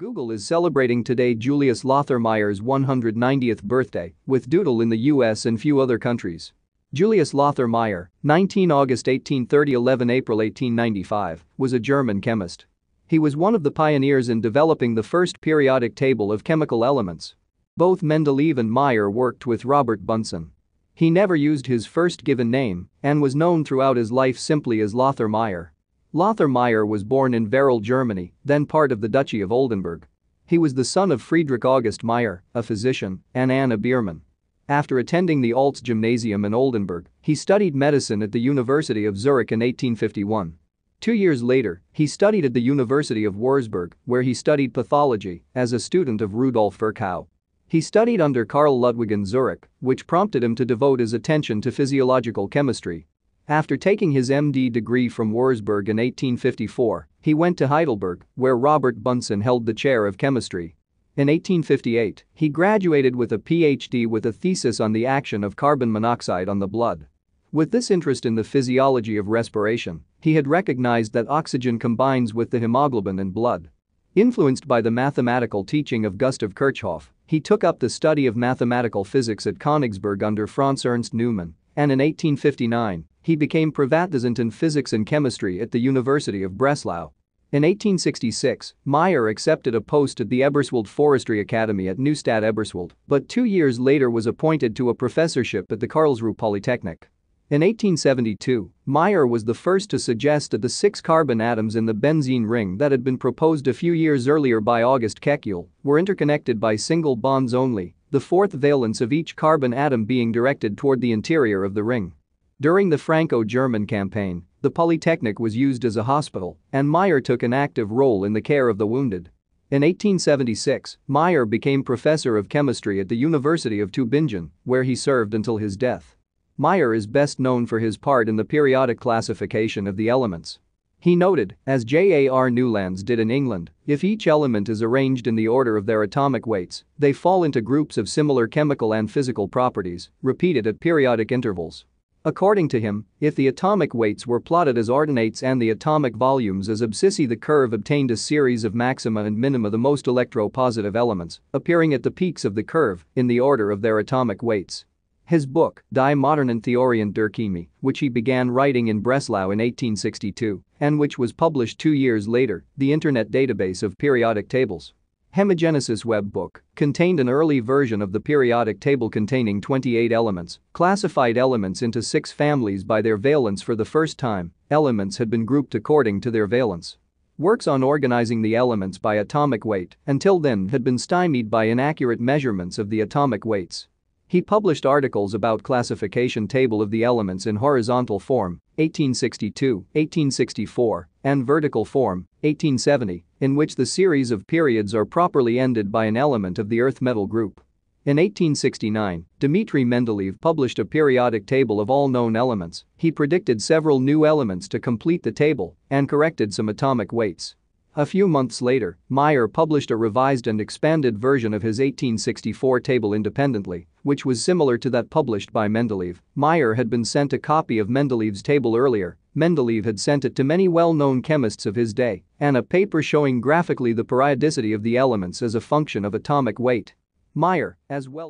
Google is celebrating today Julius Lothermeyer's 190th birthday, with Doodle in the US and few other countries. Julius Lothermeyer, 19 August 1830 11 April 1895, was a German chemist. He was one of the pioneers in developing the first periodic table of chemical elements. Both Mendeleev and Meyer worked with Robert Bunsen. He never used his first given name and was known throughout his life simply as Lothar Meyer. Lothar Meyer was born in Werl, Germany, then part of the Duchy of Oldenburg. He was the son of Friedrich August Meyer, a physician, and Anna Biermann. After attending the Alts Gymnasium in Oldenburg, he studied medicine at the University of Zurich in 1851. Two years later, he studied at the University of Würzburg, where he studied pathology as a student of Rudolf Virchow. He studied under Karl Ludwig in Zurich, which prompted him to devote his attention to physiological chemistry after taking his MD degree from Wurzburg in 1854, he went to Heidelberg, where Robert Bunsen held the chair of chemistry. In 1858, he graduated with a PhD with a thesis on the action of carbon monoxide on the blood. With this interest in the physiology of respiration, he had recognized that oxygen combines with the hemoglobin in blood. Influenced by the mathematical teaching of Gustav Kirchhoff, he took up the study of mathematical physics at Königsberg under Franz Ernst Neumann and in 1859, he became Privatdozent in physics and chemistry at the University of Breslau. In 1866, Meyer accepted a post at the Eberswald Forestry Academy at Neustadt Eberswald, but two years later was appointed to a professorship at the Karlsruhe Polytechnic. In 1872, Meyer was the first to suggest that the six carbon atoms in the benzene ring that had been proposed a few years earlier by August Kekulé were interconnected by single bonds only the fourth valence of each carbon atom being directed toward the interior of the ring. During the Franco-German campaign, the Polytechnic was used as a hospital, and Meyer took an active role in the care of the wounded. In 1876, Meyer became professor of chemistry at the University of Tübingen, where he served until his death. Meyer is best known for his part in the periodic classification of the elements. He noted, as J.A.R. Newlands did in England, if each element is arranged in the order of their atomic weights, they fall into groups of similar chemical and physical properties, repeated at periodic intervals. According to him, if the atomic weights were plotted as ordinates and the atomic volumes as abscissae the curve obtained a series of maxima and minima the most electropositive elements, appearing at the peaks of the curve in the order of their atomic weights. His book, Die modernen Theorien der Chemie, which he began writing in Breslau in 1862 and which was published two years later, the Internet database of periodic tables. Hemogenesis web book contained an early version of the periodic table containing 28 elements, classified elements into six families by their valence for the first time, elements had been grouped according to their valence. Works on organizing the elements by atomic weight until then had been stymied by inaccurate measurements of the atomic weights. He published articles about classification table of the elements in horizontal form, 1862, 1864, and vertical form, 1870, in which the series of periods are properly ended by an element of the earth metal group. In 1869, Dmitry Mendeleev published a periodic table of all known elements. He predicted several new elements to complete the table and corrected some atomic weights. A few months later, Meyer published a revised and expanded version of his 1864 table independently which was similar to that published by Mendeleev. Meyer had been sent a copy of Mendeleev's table earlier. Mendeleev had sent it to many well-known chemists of his day and a paper showing graphically the periodicity of the elements as a function of atomic weight. Meyer, as well